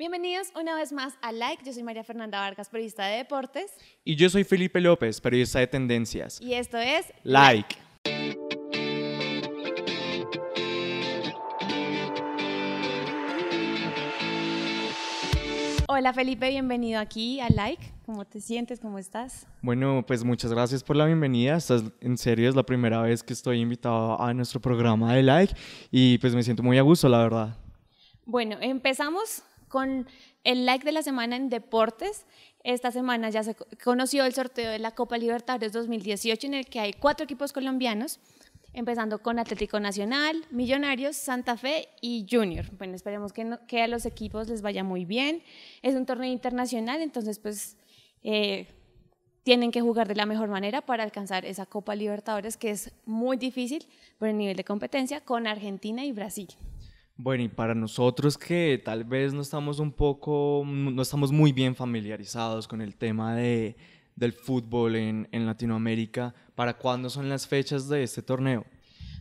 Bienvenidos una vez más a Like. Yo soy María Fernanda Vargas, periodista de deportes. Y yo soy Felipe López, periodista de tendencias. Y esto es Like. Hola Felipe, bienvenido aquí a Like. ¿Cómo te sientes? ¿Cómo estás? Bueno, pues muchas gracias por la bienvenida. en serio, es la primera vez que estoy invitado a nuestro programa de Like y pues me siento muy a gusto, la verdad. Bueno, empezamos con el like de la semana en deportes. Esta semana ya se conoció el sorteo de la Copa Libertadores 2018 en el que hay cuatro equipos colombianos, empezando con Atlético Nacional, Millonarios, Santa Fe y Junior. Bueno, esperemos que, a los equipos les vaya muy bien. Es un torneo internacional, entonces pues eh, tienen que jugar de la mejor manera para alcanzar esa Copa Libertadores que es muy difícil por el nivel de competencia con Argentina y Brasil. Bueno, y para nosotros que tal vez no estamos un poco, no estamos muy bien familiarizados con el tema de, del fútbol en, en Latinoamérica, ¿para cuándo son las fechas de este torneo?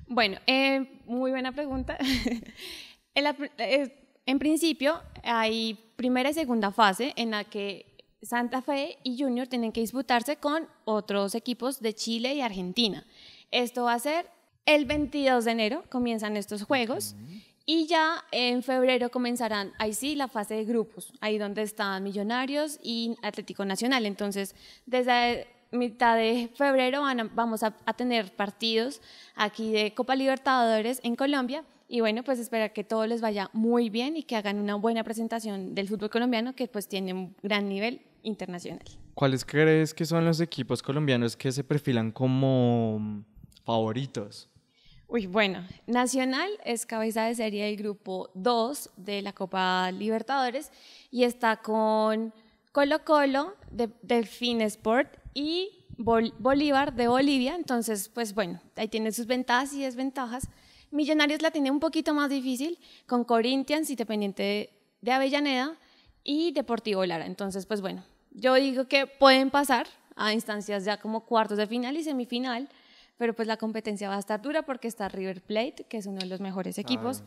Bueno, eh, muy buena pregunta. Eh, en principio hay primera y segunda fase en la que Santa Fe y Junior tienen que disputarse con otros equipos de Chile y Argentina. Esto va a ser el 22 de enero, comienzan estos juegos. Y ya en febrero comenzarán, ahí sí, la fase de grupos, ahí donde están Millonarios y Atlético Nacional. Entonces, desde mitad de febrero vamos a, tener partidos aquí de Copa Libertadores en Colombia. Y bueno, pues espera que todo les vaya muy bien y que hagan una buena presentación del fútbol colombiano, que pues tiene un gran nivel internacional. ¿Cuáles crees que son los equipos colombianos que se perfilan como favoritos Uy, bueno, Nacional es cabeza de serie del grupo 2 de la Copa Libertadores y está con Colo Colo de Delfín Sport y Bolívar de Bolivia. Entonces, pues bueno, ahí tiene sus ventajas y desventajas. Millonarios la tiene un poquito más difícil con Corinthians, y dependiente de Avellaneda y Deportivo Lara. Entonces, pues bueno, yo digo que pueden pasar a instancias ya como cuartos de final y semifinal pero pues la competencia va a estar dura porque está River Plate, que es uno de los mejores equipos,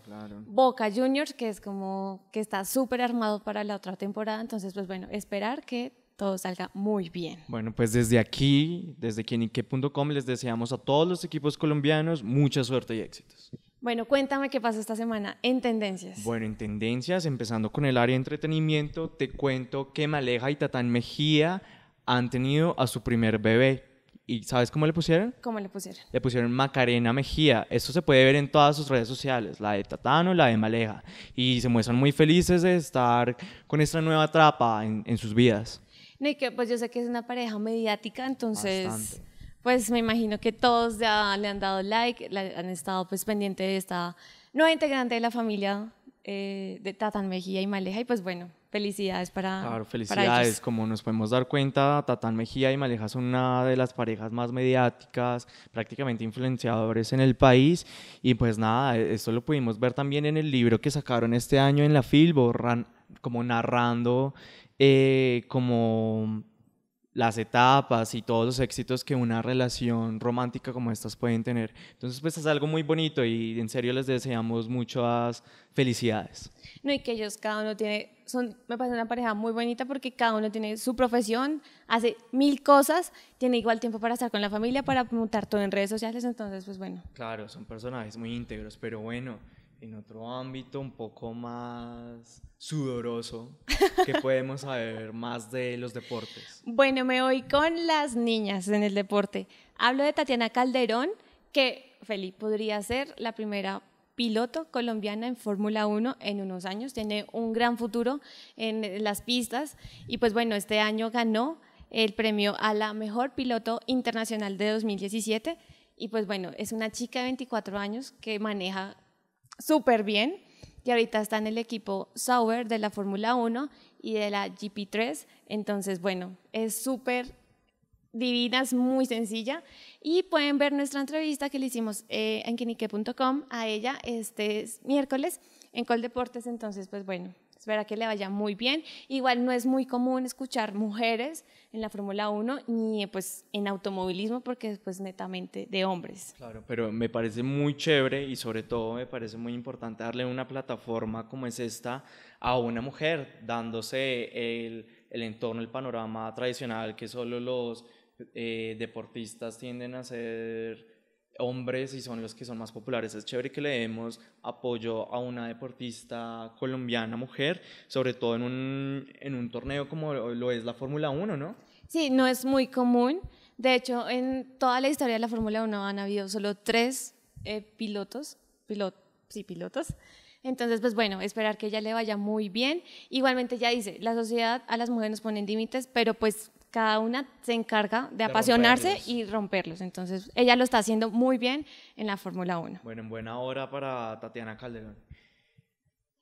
Boca Juniors, que es como que está súper armado para la otra temporada, entonces pues bueno, esperar que todo salga muy bien. Bueno, pues desde aquí, desde quienique.com, les deseamos a todos los equipos colombianos mucha suerte y éxitos. Bueno, cuéntame qué pasa esta semana en tendencias. Bueno, en tendencias, empezando con el área de entretenimiento, te cuento que Maleja y Tatán Mejía han tenido a su primer bebé, ¿Y sabes cómo le pusieron? ¿Cómo le pusieron? Le pusieron Macarena Mejía. Esto se puede ver en todas sus redes sociales, la de Tatano, la de Maleja. Y se muestran muy felices de estar con esta nueva trapa en, en sus vidas. ni que pues yo sé que es una pareja mediática, entonces... pues me imagino que todos ya le han dado like, han estado pues pendiente de esta nueva integrante de la familia eh, de Tatán Mejía y Maleja y pues bueno, felicidades para. Claro, felicidades. Como nos podemos dar cuenta, Tatán Mejía y Maleja son una de las parejas más mediáticas, prácticamente influenciadores en el país. Y pues nada, esto lo pudimos ver también en el libro que sacaron este año en la Filbo, como narrando, eh, como las etapas y todos los éxitos que una relación romántica como estas pueden tener. Entonces, pues es algo muy bonito y en serio les deseamos muchas felicidades. No, y que ellos cada uno tiene, son, me parece una pareja muy bonita porque cada uno tiene su profesión, hace mil cosas, tiene igual tiempo para estar con la familia, para montar todo en redes sociales, entonces, pues bueno. Claro, son personajes muy íntegros, pero bueno en otro ámbito un poco más sudoroso, que podemos saber más de los deportes? Bueno, me voy con las niñas en el deporte. Hablo de Tatiana Calderón, que Felipe podría ser la primera piloto colombiana en Fórmula 1 en unos años, tiene un gran futuro en las pistas y pues bueno, este año ganó el premio a la mejor piloto internacional de 2017 y pues bueno, es una chica de 24 años que maneja súper bien, que ahorita está en el equipo Sauber de la Fórmula 1 y de la GP3. Entonces, bueno, es súper divina, es muy sencilla. Y pueden ver nuestra entrevista que le hicimos eh, en quinique.com a ella este miércoles en Coldeportes. Entonces, pues bueno, Espera que le vaya muy bien. Igual no es muy común escuchar mujeres en la Fórmula 1 ni pues en automovilismo porque es pues netamente de hombres. Claro, pero me parece muy chévere y sobre todo me parece muy importante darle una plataforma como es esta a una mujer, dándose el, entorno, el panorama tradicional que solo los eh, deportistas tienden a ser hombres y son los que son más populares. Es chévere que le demos apoyo a una deportista colombiana mujer, sobre todo en un, en un torneo como lo es la Fórmula 1, ¿no? Sí, no es muy común. De hecho, en toda la historia de la Fórmula 1 han habido solo tres eh, pilotos, sí, pilotos. Entonces, pues bueno, esperar que ella le vaya muy bien. Igualmente, ya dice, la sociedad a las mujeres nos pone límites, pero pues cada una se encarga de, apasionarse y romperlos. Entonces, ella lo está haciendo muy bien en la Fórmula 1. Bueno, en buena hora para Tatiana Calderón.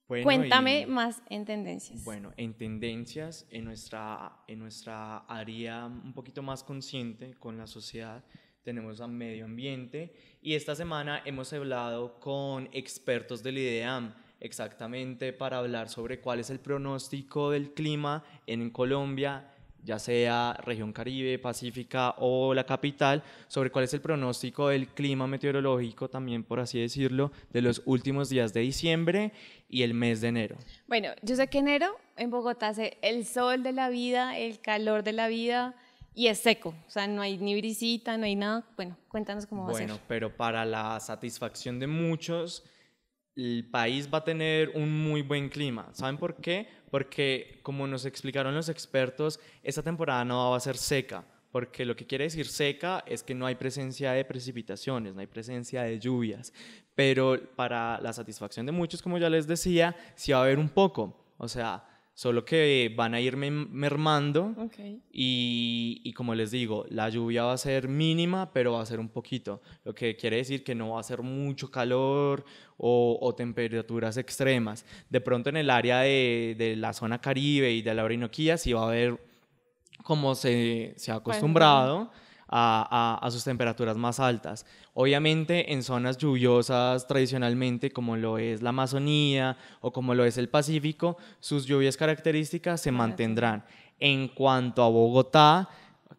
Cuéntame más en tendencias. Bueno, en tendencias, en nuestra, en nuestra área un poquito más consciente con la sociedad, tenemos a medio ambiente y esta semana hemos hablado con expertos del IDEAM exactamente para hablar sobre cuál es el pronóstico del clima en Colombia ya sea región caribe, pacífica o la capital, sobre cuál es el pronóstico del clima meteorológico, también por así decirlo, de los últimos días de diciembre y el mes de enero. Bueno, yo sé que enero en Bogotá hace el sol de la vida, el calor de la vida y es seco, o sea, no hay ni brisita, no hay nada. Bueno, cuéntanos cómo va a ser. Bueno, pero para la satisfacción de muchos el país va a tener un muy buen clima. ¿Saben por qué? Porque como nos explicaron los expertos, esta temporada no va a ser seca, porque lo que quiere decir seca es que no hay presencia de precipitaciones, no hay presencia de lluvias, pero para la satisfacción de muchos, como ya les decía, sí va a haber un poco. O sea, solo que van a ir mermando y, como les digo, la lluvia va a ser mínima, pero va a ser un poquito, lo que quiere decir que no va a ser mucho calor o, temperaturas extremas. De pronto en el área de, la zona caribe y de la Orinoquía sí va a haber, como se, se ha acostumbrado, a, sus temperaturas más altas. Obviamente en zonas lluviosas tradicionalmente como lo es la Amazonía o como lo es el Pacífico, sus lluvias características se mantendrán. En cuanto a Bogotá,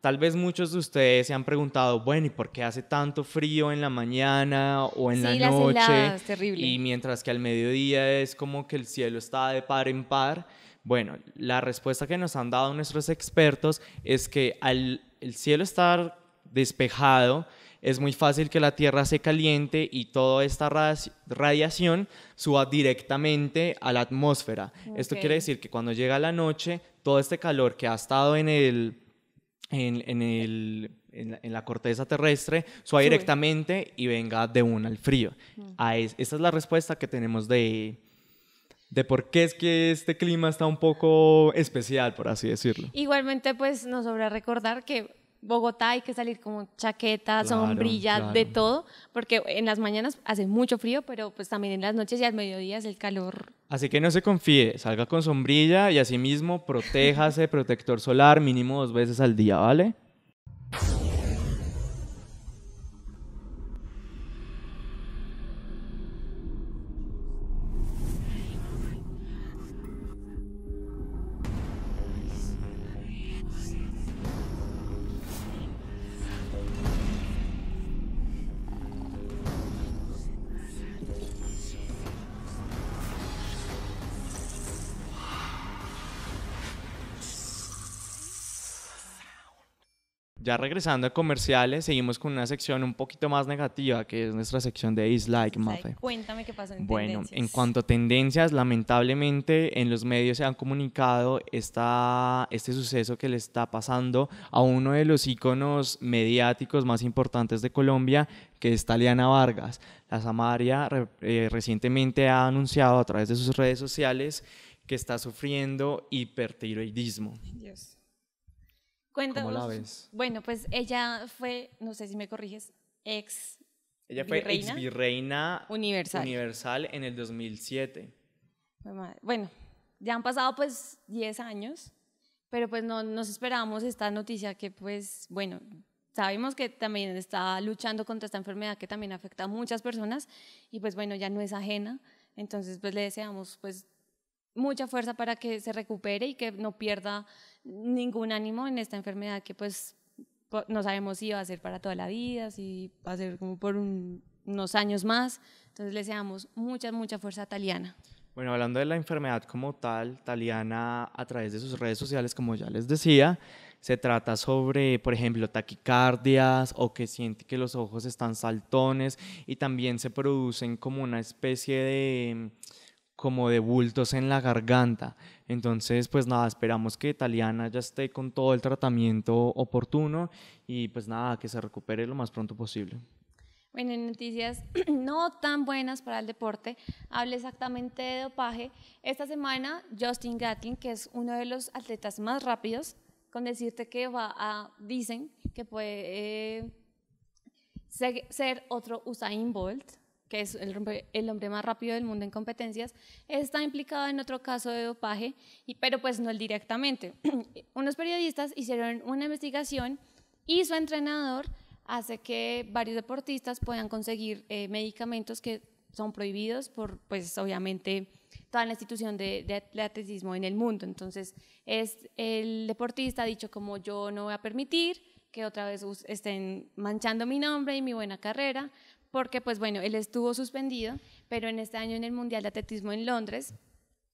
tal vez muchos de ustedes se han preguntado, bueno, ¿y por qué hace tanto frío en la mañana o en la noche? Y mientras que al mediodía es como que el cielo está de par en par. Bueno, la respuesta que nos han dado nuestros expertos es que al el cielo estar despejado, es muy fácil que la Tierra se caliente y toda esta radiación suba directamente a la atmósfera. Esto quiere decir que cuando llega la noche, todo este calor que ha estado en el... En, la, corteza terrestre, suba directamente y venga de una al frío. Mm. esa es la respuesta que tenemos de, de por qué es que este clima está un poco especial, por así decirlo. Igualmente, pues nos sobra recordar que Bogotá hay que salir con chaqueta, sombrilla, de todo, porque en las mañanas hace mucho frío, pero pues también en las noches y al mediodía es el calor. Así que no se confíe, salga con sombrilla y asimismo protéjase, protector solar mínimo dos veces al día, ¿vale? ya regresando a comerciales, seguimos con una sección un poquito más negativa, que es nuestra sección de dislike, Mafe. Cuéntame qué en Bueno, en cuanto a tendencias, lamentablemente en los medios se han comunicado esta, este suceso que le está pasando a uno de los íconos mediáticos más importantes de Colombia, que es Taliana Vargas. La Samaria eh, recientemente ha anunciado a través de sus redes sociales que está sufriendo hipertiroidismo. Bueno, pues ella fue, no sé si me corriges, ex. Ella fue virreina, ex virreina universal. universal en el 2007. Bueno, ya han pasado pues 10 años, pero pues no nos esperábamos esta noticia que pues, bueno, sabemos que también está luchando contra esta enfermedad que también afecta a muchas personas y pues bueno, ya no es ajena. Entonces pues le deseamos pues mucha fuerza para que se recupere y que no pierda ningún ánimo en esta enfermedad que pues no sabemos si va a ser para toda la vida, si va a ser como por unos años más. Entonces le deseamos mucha, mucha fuerza a Taliana. Bueno, hablando de la enfermedad como tal, Taliana a través de sus redes sociales, como ya les decía, se trata sobre, por ejemplo, taquicardias o que siente que los ojos están saltones y también se producen como una especie de como de bultos en la garganta. Entonces, pues nada, esperamos que Italiana ya esté con todo el tratamiento oportuno y pues nada, que se recupere lo más pronto posible. Bueno, en noticias no tan buenas para el deporte, hable exactamente de dopaje. Esta semana, Justin Gatlin, que es uno de los atletas más rápidos, con decirte que va a, dicen que puede eh, ser otro Usain Bolt, que es el, hombre más rápido del mundo en competencias, está implicado en otro caso de dopaje, pero pues no el directamente. Unos periodistas hicieron una investigación y su entrenador hace que varios deportistas puedan conseguir eh, medicamentos que son prohibidos por, pues obviamente, toda la institución de, atletismo en el mundo. Entonces, es el deportista ha dicho como yo no voy a permitir que otra vez estén manchando mi nombre y mi buena carrera, porque pues bueno, él estuvo suspendido, pero en este año en el Mundial de Atletismo en Londres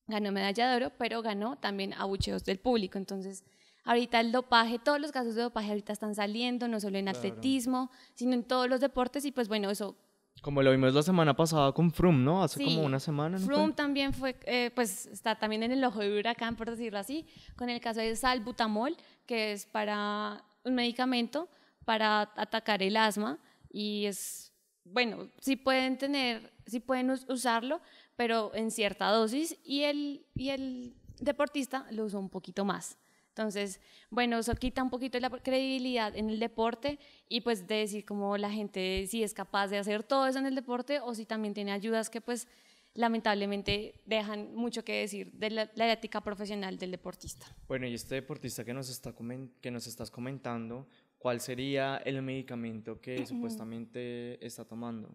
ganó medalla de oro, pero ganó también abucheos del público. Entonces, ahorita el dopaje, todos los casos de dopaje ahorita están saliendo, no solo en atletismo, sino en todos los deportes y pues bueno, eso... Como lo vimos la semana pasada con Froome, ¿no? Hace como una semana. ¿no? Froome también fue, eh, pues está también en el ojo de huracán, por decirlo así, con el caso de salbutamol, que es para un medicamento para atacar el asma y es bueno, sí pueden tener, sí pueden usarlo, pero en cierta dosis y el, y el deportista lo usa un poquito más. Entonces, bueno, eso quita un poquito la credibilidad en el deporte y pues de decir como la gente si es capaz de hacer todo eso en el deporte o si también tiene ayudas que pues lamentablemente dejan mucho que decir de la, ética profesional del deportista. Bueno, y este deportista que que nos estás comentando cuál sería el medicamento que supuestamente está tomando.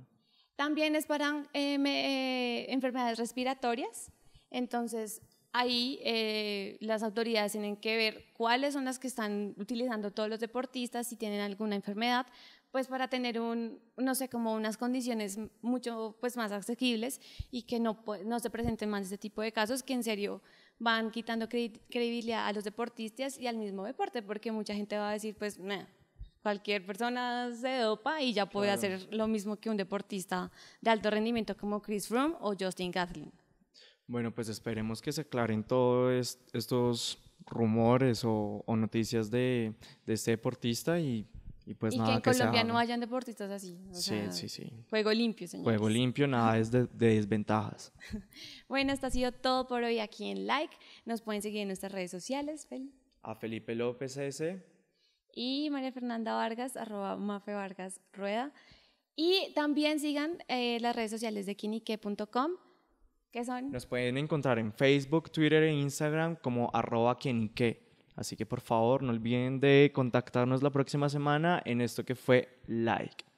También es para eh, eh, enfermedades respiratorias, entonces ahí eh, las autoridades tienen que ver cuáles son las que están utilizando todos los deportistas, si tienen alguna enfermedad, pues para tener un, no sé, como unas condiciones mucho pues más accesibles y que no, no se presenten más este tipo de casos que en serio van quitando credibilidad a los deportistas y al mismo deporte, porque mucha gente va a decir, pues, nada, cualquier persona se dopa y ya puede hacer lo mismo que un deportista de alto rendimiento como Chris Froome o Justin Gatlin. Bueno, pues esperemos que se aclaren todos estos rumores o, noticias de, este deportista y, y pues que nada. Y que en Colombia no hayan deportistas así. sí, sí, sí. Juego limpio, señor. Juego limpio, nada es de, desventajas. bueno, esto ha sido todo por hoy aquí en Like. Nos pueden seguir en nuestras redes sociales, A Felipe López ¿ese? y María Fernanda Vargas, arroba Mafe Vargas Rueda. Y también sigan eh, las redes sociales de quinique.com, que son... Nos pueden encontrar en Facebook, Twitter e Instagram como arroba Así que por favor no olviden de contactarnos la próxima semana en esto que fue Like.